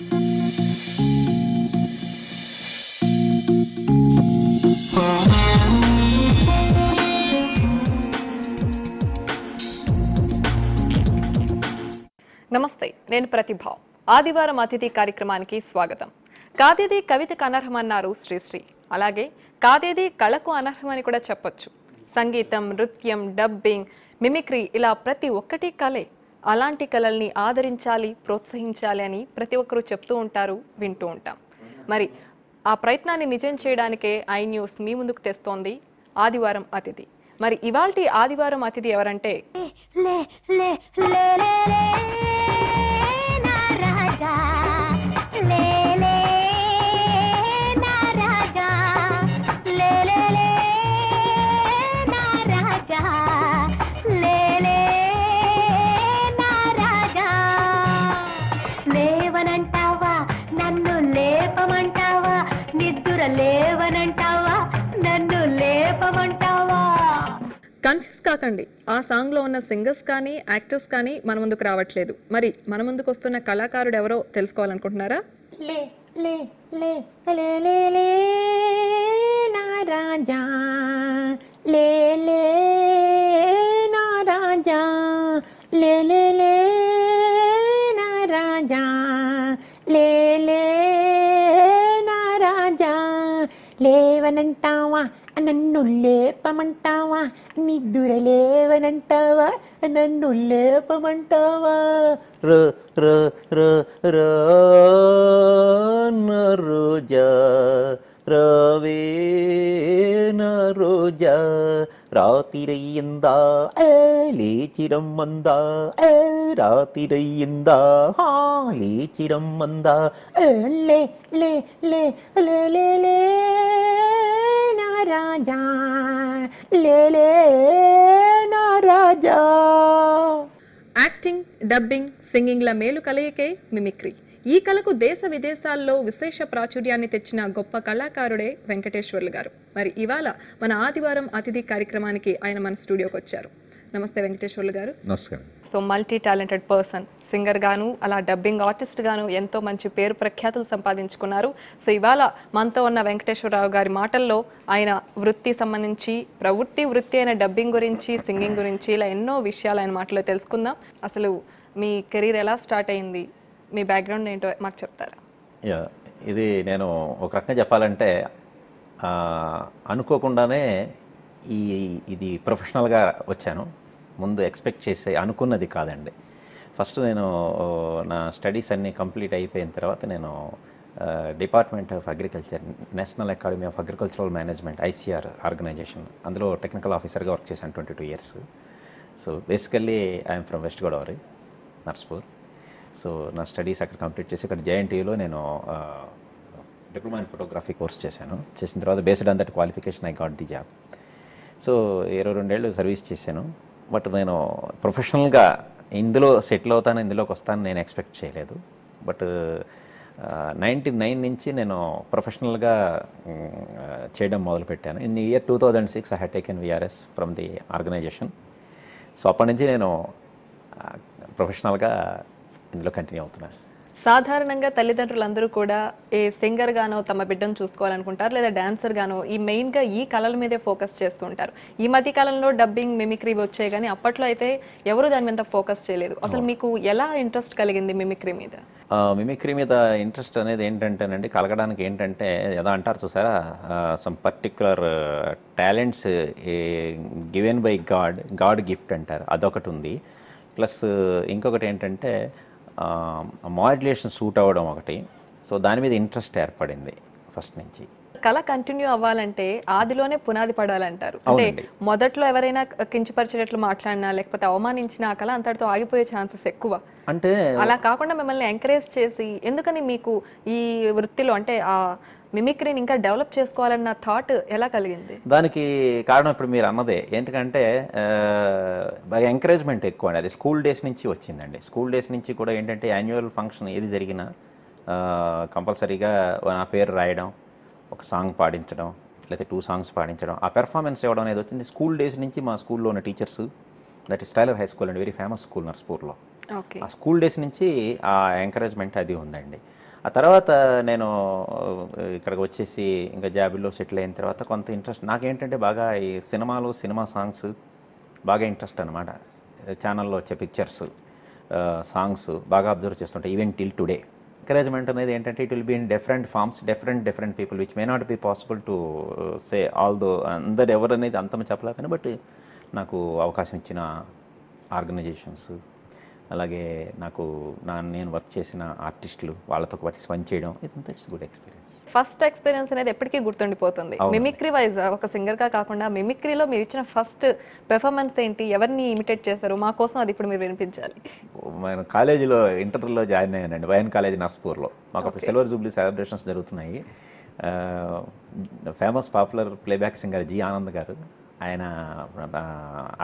నమస్తే నేను ప్రతిభ ఆదివారం అతిథి కార్యక్రమానికి స్వాగతం కాదేది కవితకు అనర్హమన్నారు శ్రీశ్రీ అలాగే కాదేది కళకు అనర్హమని కూడా చెప్పొచ్చు సంగీతం నృత్యం డబ్బింగ్ మిమిక్రీ ఇలా ప్రతి ఒక్కటి కలే అలాంటి కళల్ని ఆదరించాలి ప్రోత్సహించాలి అని ప్రతి ఒక్కరూ చెప్తూ ఉంటారు వింటూ ఉంటాం మరి ఆ ప్రయత్నాన్ని నిజం చేయడానికే ఐ న్యూస్ మీ ముందుకు తెస్తోంది ఆదివారం అతిథి మరి ఇవాల్టి ఆదివారం అతిథి ఎవరంటే కన్ఫ్యూజ్ కాకండి ఆ సాంగ్లో ఉన్న సింగర్స్ కానీ యాక్టర్స్ కానీ మన ముందుకు రావట్లేదు మరి మన ముందుకు వస్తున్న కళాకారుడు ఎవరో తెలుసుకోవాలనుకుంటున్నారా లే లే లే లే లేవనంటావా నన్నుల్లేపమంటావా నిద్దురలేవనంటావా నన్నుల్లేపమంటావా రో రో రో రో రోజా ரவே நரோஜா ராத்திரையந்தா லேச்சிரம் வந்தா ராத்திரையந்தா ஹா லேச்சிரம் வந்தா லே லே லே லே லே రాజా లేలే నా రాజా యాక్టింగ్ డబ్బింగ్ సింగింగ్ల మేలు కలయికే మిమిక్రీ ఈ కళకు దేశ విదేశాల్లో విశేష ప్రాచుర్యాన్ని తెచ్చిన గొప్ప కళాకారుడే వెంకటేశ్వర్లు గారు మరి ఇవాళ మన ఆదివారం అతిథి కార్యక్రమానికి ఆయన మన స్టూడియోకి వచ్చారు నమస్తే వెంకటేశ్వర్లు గారు నమస్కారం so multi talented person singer గాను అలా డబ్బింగ్ ఆర్టిస్ట్ గాను ఎంతో మంచి పేరు ప్రఖ్యాతులు సంపాదించుకున్నారు సో ఇవాళ మనతో ఉన్న వెంకటేశ్వరరావు గారి మాటల్లో ఆయన వృత్తి సంబంధించి ప్రవృత్తి వృత్తి అయిన డబ్బింగ్ గురించి సింగింగ్ గురించి ఇలా ఎన్నో విషయాలు ఆయన మాటలో తెలుసుకుందాం అసలు మీ కెరీర్ ఎలా స్టార్ట్ అయింది మీ బ్యాక్గ్రౌండ్ ఏంటో మాకు చెప్తారా ఇది నేను ఒక రకంగా చెప్పాలంటే అనుకోకుండానే ఈ ఇది ప్రొఫెషనల్గా వచ్చాను ముందు ఎక్స్పెక్ట్ చేసే అనుకున్నది కాదండి ఫస్ట్ నేను నా స్టడీస్ అన్నీ కంప్లీట్ అయిపోయిన తర్వాత నేను department of agriculture national academy of agricultural management ICR organization అందులో టెక్నికల్ ఆఫీసర్గా వర్క్ చేశాను twenty two years so basically I'm from West Godavari Narsapur so నా స్టడీస్ అక్కడ కంప్లీట్ చేసి ఇక్కడ జేఎన్టీయూలో నేను డిప్లొమా ఇన్ ఫోటోగ్రఫీ కోర్స్ చేశాను చేసిన తర్వాత based on that qualification I got the job so ఇరవై రెండేళ్ళు సర్వీస్ చేశాను బట్ నేను ప్రొఫెషనల్గా ఇందులో సెటిల్ అవుతాను ఇందులోకి వస్తాను నేను ఎక్స్పెక్ట్ చేయలేదు బట్ నైంటీ నైన్ నుంచి నేను ప్రొఫెషనల్గా చేయడం మొదలుపెట్టాను in year two thousand six I had taken VRS from the organization so అప్పటి నుంచి నేను ప్రొఫెషనల్గా ఇందులో కంటిన్యూ అవుతున్నాను సాధారణంగా తల్లిదండ్రులందరూ కూడా ఏ సింగర్ గానో తమ బిడ్డను చూసుకోవాలనుకుంటారు లేదా డాన్సర్ గానో ఈ మెయిన్గా ఈ కళల మీదే ఫోకస్ చేస్తూ ఉంటారు ఈ మధ్య కాలంలో డబ్బింగ్ మిమిక్రీ వచ్చాయి కానీ అప్పట్లో అయితే ఎవరు దాని మీద ఫోకస్ చేయలేదు అసలు మీకు ఎలా ఇంట్రెస్ట్ కలిగింది మిమిక్రీ మీద మిమిక్రీ మీద ఇంట్రెస్ట్ అనేది ఏంటంటేనండి కలగడానికి ఏంటంటే ఏదో అంటారు చూసారా some particular talents given by God God gift అంటారు అదొకటి ఉంది ప్లస్ ఇంకొకటి ఏంటంటే మాడ్యులేషన్ సూట్ అవ్వడం ఒకటి సో దాని మీద ఇంట్రెస్ట్ ఏర్పడింది ఫస్ట్ నుంచి కళ కంటిన్యూ అవ్వాలంటే ఆదిలోనే పునాది పడాలంటారు అంటే మొదట్లో ఎవరైనా కించపరిచేటట్లు మాట్లాడినా లేకపోతే అవమానించిన ఆ కళ అంతటితో ఆగిపోయే ఛాన్సెస్ ఎక్కువ అంటే అలా కాకుండా మిమ్మల్ని ఎంకరేజ్ చేసి ఎందుకని మీకు ఈ వృత్తిలో అంటే ఆ మిమిక్రీని ఇంకా డెవలప్ చేసుకోవాలన్న థాట్ ఎలా కలిగింది దానికి కారణం ఇప్పుడు మీరు అన్నదే ఏంటంటే ఎంకరేజ్మెంట్ ఎక్కువ అండి అది స్కూల్ డేస్ నుంచి వచ్చిందండి స్కూల్ డేస్ నుంచి కూడా ఏంటంటే యాన్యువల్ ఫంక్షన్ ఏది జరిగినా కంపల్సరీగా నా పేరు రాయడం ఒక సాంగ్ పాడించడం లేకపోతే టూ సాంగ్స్ పాడించడం ఆ పెర్ఫార్మెన్స్ ఇవ్వడం అనేది వచ్చింది స్కూల్ డేస్ నుంచి మా స్కూల్లో ఉన్న teachers that is Taylor high school అండి వెరీ ఫేమస్ స్కూల్ నర్స్పూర్లో ఆ స్కూల్ డేస్ నుంచి ఆ ఎంకరేజ్మెంట్ అది ఉందండి ఆ తర్వాత నేను uh, ఇక్కడికి వచ్చేసి ఇంకా జాబిల్లో సెటిల్ అయిన తర్వాత కొంత ఇంట్రెస్ట్ నాకేంటంటే బాగా ఈ సినిమాలు సినిమా సాంగ్స్ బాగా ఇంట్రెస్ట్ అనమాట ఛానల్లో వచ్చే పిక్చర్స్ సాంగ్స్ uh, బాగా అబ్జర్వ్ చేస్తుంటాయి ఈవెన్ టిల్ టుడే ఎంకరేజ్మెంట్ అనేది ఏంటంటే it will be in different forms different different people which may not be possible to say all though అందరు ఎవరు అనేది చెప్పలేదు కానీ బట్ నాకు అవకాశం ఇచ్చిన ఆర్గనైజేషన్స్ అలాగే నాకు నా నేను వర్క్ చేసిన ఆర్టిస్టులు వాళ్ళతో పాటు స్పంచ్ చేయడం ఇదంతా it's good experience first experience అనేది ఎప్పటికీ గుర్తుండిపోతుంది మిమిక్రీ వైజ్ ఒక సింగర్గా కాకుండా మిమిక్రీలో మీరు ఇచ్చిన ఫస్ట్ పెర్ఫార్మెన్స్ ఏంటి ఎవరిని ఇమిటేట్ చేశారు మా కోసం అది ఇప్పుడు మీరు వినిపించాలి నేను కాలేజీలో ఇంటర్లో జాయిన్ అయ్యానండి వయన్ కాలేజ్ నర్స్పూర్లో మాకు సిల్వర్ జూబ్లీ సెలబ్రేషన్స్ జరుగుతున్నాయి famous popular playback singer G Anand గారు ఆయన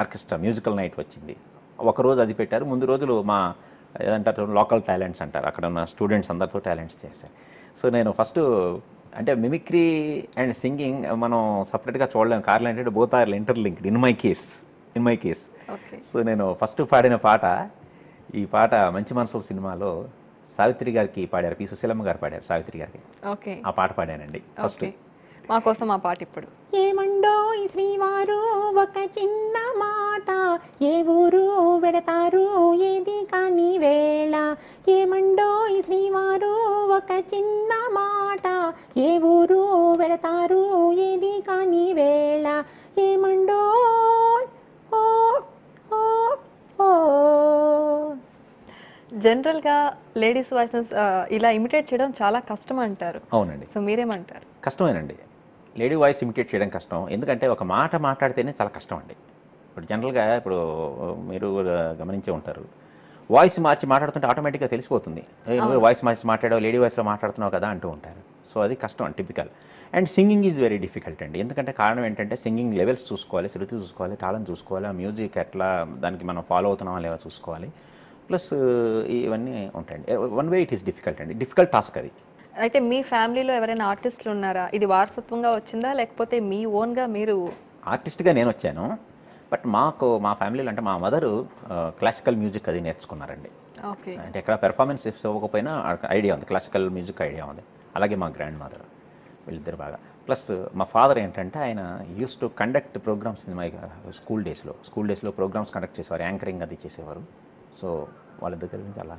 ఆర్కెస్ట్రా మ్యూజికల్ నైట్ వచ్చింది ఒకరోజు అది పెట్టారు ముందు రోజులు మా ఏదంటారు లోకల్ టాలెంట్స్ అంటారు అక్కడ ఉన్న స్టూడెంట్స్ అందరితో టాలెంట్స్ చేశారు సో నేను ఫస్ట్ అంటే మిమిక్రీ అండ్ సింగింగ్ మనం సపరేట్గా చూడలేము కార్లు ఏంటంటే both are interlinked in my case in my case so నేను ఫస్ట్ పాడిన పాట ఈ పాట మంచి మనసు సినిమాలో సావిత్రి గారికి పాడారు పి సుశీలమ్మ గారు పాడారు సావిత్రి గారికి ఆ పాట పాడానండి ఫస్ట్ మా కోసం ఆ పాట ఇప్పుడు ఏమండి రెండోయ్ శ్రీవారు ఒక చిన్న మాట ఏ ఊరు వెడతారు ఏది కాని వేళ ఈ శ్రీవారు ఒక చిన్న మాట ఏ ఊరు వెడతారు ఏది కాని వేళ ఏమండో జనరల్గా లేడీస్ వాయిసెస్ ఇలా ఇమిటేట్ చేయడం చాలా కష్టం అంటారు అవునండి సో మీరేమంటారు కష్టమేనండి లేడీ వాయిస్ ఇమిటేట్ చేయడం కష్టం ఎందుకంటే ఒక మాట మాట్లాడితేనే చాలా కష్టం అండి ఇప్పుడు జనరల్గా ఇప్పుడు మీరు గమనించే ఉంటారు వాయిస్ మార్చి మాట్లాడుతుంటే ఆటోమేటిక్గా తెలిసిపోతుంది వాయిస్ మార్చి మాట్లాడావు లేడీ వాయిస్లో మాట్లాడుతున్నావు కదా అంటూ ఉంటారు సో అది కష్టం typical and singing is very difficult అండి ఎందుకంటే కారణం ఏంటంటే సింగింగ్ లెవెల్స్ చూసుకోవాలి శృతి చూసుకోవాలి తాళం చూసుకోవాలి మ్యూజిక్ ఎట్లా దానికి మనం ఫాలో అవుతున్నామా లేవా చూసుకోవాలి ప్లస్ ఇవన్నీ ఉంటాయండి one way it is difficult అండి డిఫికల్ట్ టాస్క్ అది అయితే మీ ఫ్యామిలీలో ఎవరైనా ఆర్టిస్టులు ఉన్నారా ఇది వారసత్వంగా వచ్చిందా లేకపోతే మీ ఓన్గా మీరు ఆర్టిస్ట్గా నేను వచ్చాను బట్ మాకు మా ఫ్యామిలీలో అంటే మా మదరు క్లాసికల్ మ్యూజిక్ అది నేర్చుకున్నారండి ఓకే అంటే ఎక్కడ పెర్ఫార్మెన్స్ ఇవ్వకపోయినా ఐడియా ఉంది క్లాసికల్ మ్యూజిక్ ఐడియా ఉంది అలాగే మా గ్రాండ్ మదర్ వీళ్ళిద్దరు బాగా ప్లస్ మా ఫాదర్ ఏంటంటే ఆయన యూస్ టు కండక్ట్ ప్రోగ్రామ్స్ మా స్కూల్ డేస్లో స్కూల్ డేస్లో ప్రోగ్రామ్స్ కండక్ట్ చేసేవారు యాంకరింగ్ అది చేసేవారు సో వాళ్ళ దగ్గర నుంచి అలా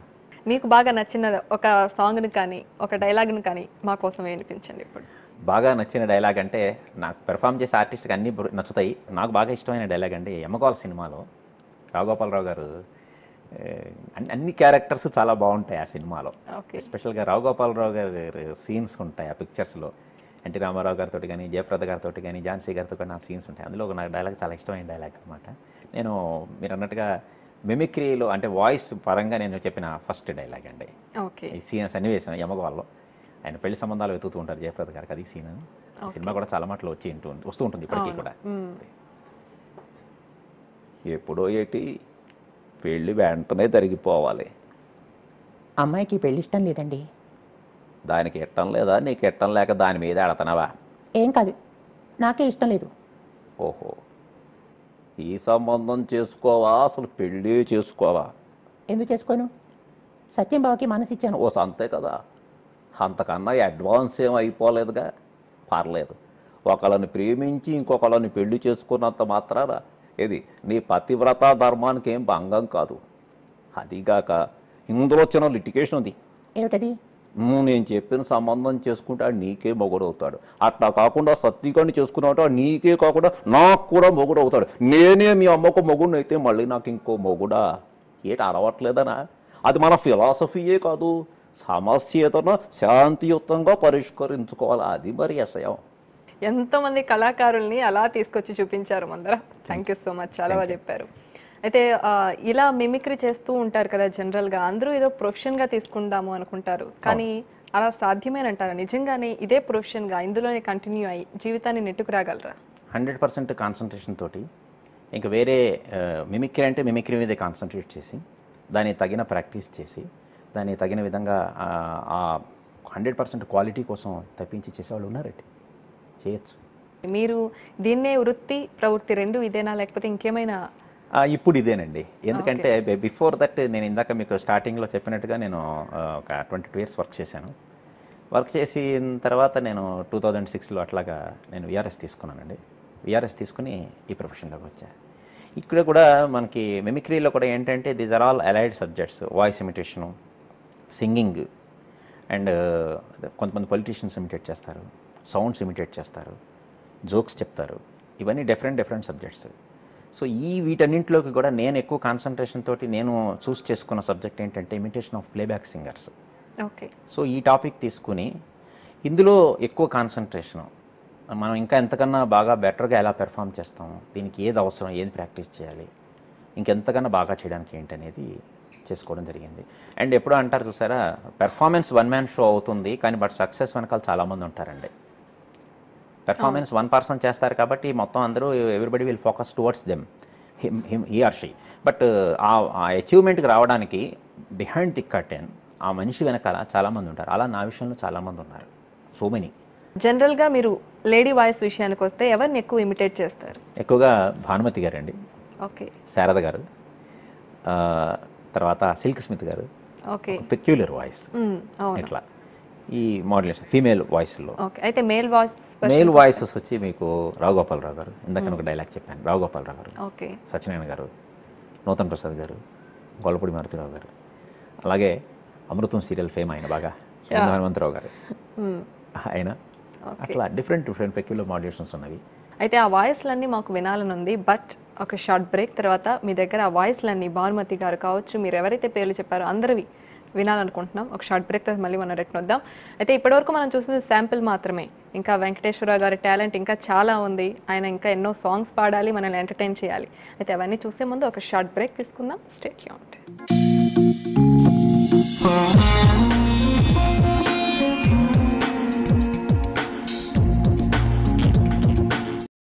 మీకు బాగా నచ్చిన ఒక సాంగ్ని కానీ ఒక డైలాగ్ని కానీ మా కోసం వినిపించండి ఇప్పుడు బాగా నచ్చిన డైలాగ్ అంటే నాకు పెర్ఫామ్ చేసే ఆర్టిస్ట్కి అన్నీ నచ్చుతాయి నాకు బాగా ఇష్టమైన డైలాగ్ అంటే యమగోల్ సినిమాలో రాఘోపాలరావు గారు అన్ని క్యారెక్టర్స్ చాలా బాగుంటాయి ఆ సినిమాలో ఎస్పెషల్గా రాఘోపాలరావు గారి సీన్స్ ఉంటాయి ఆ పిక్చర్స్లో ఎన్టీ రామారావు గారితో కానీ జయప్రద గారితో కానీ ఝాన్సీ గారితో కానీ ఆ సీన్స్ ఉంటాయి అందులో నాకు డైలాగ్ చాలా ఇష్టమైన డైలాగ్ అనమాట నేను మీరు అన్నట్టుగా మిమిక్రీలో అంటే వాయిస్ పరంగా నేను చెప్పిన ఫస్ట్ డైలాగ్ అండి ఈ సీన్ సన్నివేశం యమగవాళ్ళలో ఆయన పెళ్లి సంబంధాలు వెతుకుతూ ఉంటారు జయప్రద గారికి అది సీన్ సినిమా కూడా చాలా మాటలు వచ్చి వస్తూ ఉంటుంది ఇప్పటికీ కూడా ఎప్పుడో ఏటి పెళ్ళి వెంటనే జరిగిపోవాలి అమ్మాయికి పెళ్లి ఇష్టం లేదండి దానికి ఇట్టం లేదా నీకు ఇట్టం లేక దాని మీద ఎడతనావా ఏం కాదు నాకే ఇష్టం లేదు ఓహో ఈ సంబంధం చేసుకోవా అసలు పెళ్ళి చేసుకోవా ఎందుకు చేసుకోను సత్యం బావకి మనసు ఇచ్చాను ఓ సంతే కదా అంతకన్నా అడ్వాన్స్ ఏం అయిపోలేదుగా పర్లేదు ఒకళ్ళని ప్రేమించి ఇంకొకళ్ళని పెళ్లి చేసుకున్నంత మాత్రాన ఇది నీ పతివ్రత ధర్మానికి ఏం భంగం కాదు అదిగాక ఇందులో చిన్న లిటికేషన్ ఉంది ఏమిటది నేను చెప్పిన సంబంధం చేసుకుంటే ఆ నీకే మొగుడు అవుతాడు అట్లా కాకుండా సత్యకాన్ని చేసుకున్నాడు నీకే కాకుండా నాకు కూడా మొగుడు అవుతాడు నేనే మీ అమ్మకు మొగుడిని అయితే మళ్ళీ నాకు ఇంకో మొగుడా ఏటి అలవట్లేదనా అది మన ఫిలాసఫీయే కాదు సమస్యతను శాంతియుతంగా పరిష్కరించుకోవాలి అది మరి అసయం ఎంతోమంది కళాకారుల్ని అలా తీసుకొచ్చి చూపించారు మందర థ్యాంక్ యూ సో మచ్ చాలా చెప్పారు అయితే ఇలా మిమిక్రీ చేస్తూ ఉంటారు కదా జనరల్గా అందరూ ఏదో గా తీసుకుందాము అనుకుంటారు కానీ అలా సాధ్యమేనంటారా నిజంగానే ఇదే ప్రొఫెషన్గా ఇందులోనే కంటిన్యూ అయ్యి జీవితాన్ని నెట్టుకు రాగలరా హండ్రెడ్ పర్సెంట్ కాన్సన్ట్రేషన్ తోటి ఇంకా వేరే మిమిక్రీ అంటే మిమిక్రీ మీదే కాన్సన్ట్రేట్ చేసి దాన్ని తగిన ప్రాక్టీస్ చేసి దాన్ని తగిన విధంగా ఆ హండ్రెడ్ పర్సెంట్ క్వాలిటీ కోసం తప్పించి చేసేవాళ్ళు ఉన్నారండి చేయొచ్చు మీరు దీన్నే వృత్తి ప్రవృత్తి రెండు ఇదేనా లేకపోతే ఇంకేమైనా ఇప్పుడు ఇదేనండి ఎందుకంటే బిఫోర్ దట్ నేను ఇందాక మీకు స్టార్టింగ్లో చెప్పినట్టుగా నేను ఒక ట్వంటీ టూ ఇయర్స్ వర్క్ చేశాను వర్క్ చేసిన తర్వాత నేను టూ థౌజండ్ సిక్స్లో అట్లాగా నేను విఆర్ఎస్ తీసుకున్నానండి విఆర్ఎస్ తీసుకుని ఈ ప్రొఫెషన్లోకి వచ్చా ఇక్కడ కూడా మనకి మిమిక్రీలో కూడా ఏంటంటే these are all allied subjects voice imitation singing and కొంతమంది పొలిటీషియన్స్ ఇమిటేట్ చేస్తారు సౌండ్స్ ఇమిటేట్ చేస్తారు జోక్స్ చెప్తారు ఇవన్నీ డిఫరెంట్ డిఫరెంట్ సబ్జెక్ట్స్ సో ఈ వీటన్నింటిలోకి కూడా నేను ఎక్కువ కాన్సన్ట్రేషన్ తోటి నేను చూస్ చేసుకున్న సబ్జెక్ట్ ఏంటంటే imitation of playback singers okay so ఈ టాపిక్ తీసుకుని ఇందులో ఎక్కువ కాన్సన్ట్రేషన్ మనం ఇంకా ఎంతకన్నా బాగా బెటర్గా ఎలా పెర్ఫామ్ చేస్తాము దీనికి ఏది అవసరం ఏది ప్రాక్టీస్ చేయాలి ఇంకెంతకన్నా బాగా చేయడానికి ఏంటనేది చేసుకోవడం జరిగింది అండ్ ఎప్పుడో అంటారు చూసారా పెర్ఫార్మెన్స్ వన్ మ్యాన్ షో అవుతుంది కానీ బట్ సక్సెస్ వెనకాల చాలామంది ఉంటారండి పెర్ఫార్మెన్స్ వన్ పర్సన్ చేస్తారు కాబట్టి మొత్తం అందరూ everybody will focus towards them him him he or she but ఆ అచీవ్మెంట్కి రావడానికి బిహైండ్ ది కర్టెన్ ఆ మనిషి వెనకాల చాలామంది ఉంటారు అలా నా విషయంలో చాలామంది ఉన్నారు సో మెనీ జనరల్గా మీరు లేడీ వాయిస్ విషయానికి వస్తే ఎవరిని ఎక్కువ ఇమిటేట్ చేస్తారు ఎక్కువగా భానుమతి గారు అండి ఓకే శారద గారు తర్వాత సిల్క్ స్మిత్ గారు ఓకే పెక్యులర్ వాయిస్ ఇట్లా ఈ మాడ్యులేషన్ ఫీమేల్ వాయిస్లో అయితే మేల్ వాయిస్ మేల్ వాయిసెస్ వచ్చి మీకు రావుగోపాలరావు గారు ఇందాక hmm. ఒక డైలాగ్ చెప్పాను రావుగోపాలరావు గారు సత్యనారాయణ గారు నూతన్ ప్రసాద్ గారు గొల్లపూడి మారుతిరావు గారు అలాగే అమృతం సీరియల్ ఫేమ్ ఆయన బాగా హనుమంతరావు గారు ఆయన hmm. అట్లా డిఫరెంట్ డిఫరెంట్ పెక్యులర్ మాడ్యులేషన్స్ ఉన్నవి అయితే ఆ వాయిస్లన్నీ మాకు వినాలని ఉంది బట్ ఒక షార్ట్ బ్రేక్ తర్వాత మీ దగ్గర ఆ వాయిస్లన్నీ భానుమతి గారు కావచ్చు మీరు ఎవరైతే పేర్లు చెప్పారో అందరివి వినాలనుకుంటున్నాం ఒక షార్ట్ బ్రేక్ తర్వాత మళ్ళీ మనం రిటర్న్ వద్దాం అయితే ఇప్పటివరకు మనం చూసింది శాంపిల్ మాత్రమే ఇంకా వెంకటేశ్వర గారి టాలెంట్ ఇంకా చాలా ఉంది ఆయన ఇంకా ఎన్నో సాంగ్స్ పాడాలి మనల్ని ఎంటర్టైన్ చేయాలి అయితే అవన్నీ చూసే ముందు ఒక షార్ట్ బ్రేక్ తీసుకుందాం స్టేట్ యూన్